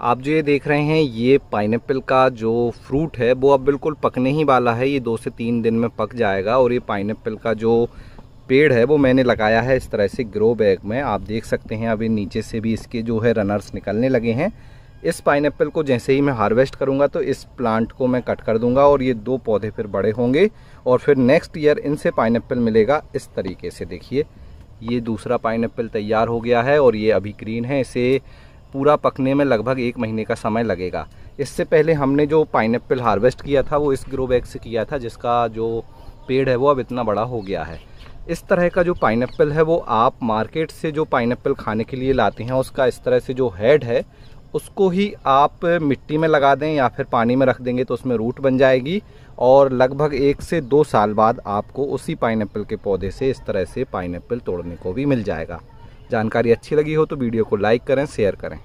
आप जो ये देख रहे हैं ये पाइन का जो फ्रूट है वो अब बिल्कुल पकने ही वाला है ये दो से तीन दिन में पक जाएगा और ये पाइन का जो पेड़ है वो मैंने लगाया है इस तरह से ग्रो बैग में आप देख सकते हैं अभी नीचे से भी इसके जो है रनर्स निकलने लगे हैं इस पाइन को जैसे ही मैं हार्वेस्ट करूंगा तो इस प्लांट को मैं कट कर दूंगा और ये दो पौधे फिर बड़े होंगे और फिर नेक्स्ट ईयर इनसे पाइन मिलेगा इस तरीके से देखिए ये दूसरा पाइन तैयार हो गया है और ये अभी ग्रीन है इसे पूरा पकने में लगभग एक महीने का समय लगेगा इससे पहले हमने जो पाइन हार्वेस्ट किया था वो इस ग्रो बैग से किया था जिसका जो पेड़ है वो अब इतना बड़ा हो गया है इस तरह का जो पाइन है वो आप मार्केट से जो पाइन खाने के लिए लाते हैं उसका इस तरह से जो हेड है उसको ही आप मिट्टी में लगा दें या फिर पानी में रख देंगे तो उसमें रूट बन जाएगी और लगभग एक से दो साल बाद आपको उसी पाइन के पौधे से इस तरह से पाइन तोड़ने को भी मिल जाएगा जानकारी अच्छी लगी हो तो वीडियो को लाइक करें शेयर करें